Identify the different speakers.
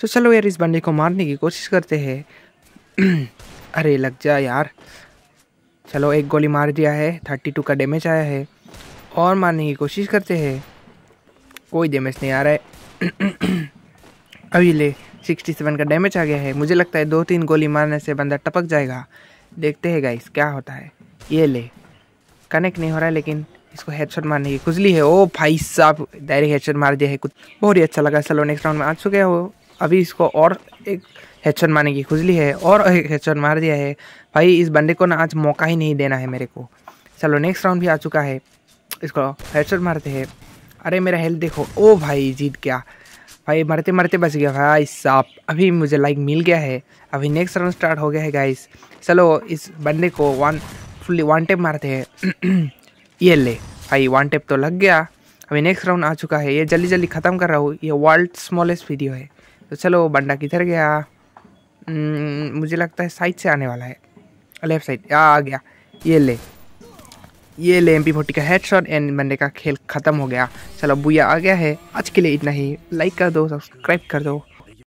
Speaker 1: तो चलो यार इस बंदे को मारने की कोशिश करते हैं अरे लग जा यार चलो एक गोली मार दिया है थर्टी टू का डैमेज आया है और मारने की कोशिश करते हैं कोई डैमेज नहीं आ रहा है अभी ले सिक्सटी सेवन का डैमेज आ गया है मुझे लगता है दो तीन गोली मारने से बंदा टपक जाएगा देखते हैं गाइस क्या होता है ये ले कनेक्ट नहीं हो रहा है लेकिन इसको हेडशॉट मारने की खुजली है ओ भाई साहब डायरेक्ट हेडशॉट मार दिया है कुछ बहुत ही अच्छा लगा चलो नेक्स्ट राउंड में आ चुके हो अभी इसको और एक हेचन मारने की खुजली है और एक हेचन मार दिया है भाई इस बंदे को ना आज मौका ही नहीं देना है मेरे को चलो नेक्स्ट राउंड भी आ चुका है इसको हेचन मारते हैं अरे मेरा हेल्थ देखो ओ भाई जीत गया भाई मरते मरते बच गया भाई साफ अभी मुझे लाइक मिल गया है अभी नेक्स्ट राउंड स्टार्ट हो गया है गाइस चलो इस बंदे को वन फुल्ली वन टेप मारते हैं ये ले भाई वन टेप तो लग गया अभी नेक्स्ट राउंड आ चुका है ये जल्दी जल्दी ख़त्म कर रहा हूँ ये वर्ल्ड स्मॉलेस्ट वीडियो है तो चलो बंडा किधर गया हम्म, मुझे लगता है साइड से आने वाला है लेफ्ट साइड आ, आ गया ये ले ये ले एम पी फोर्टी का हेड शॉट एंड बंडे का खेल ख़त्म हो गया चलो बुया आ गया है आज के लिए इतना ही लाइक कर दो सब्सक्राइब कर दो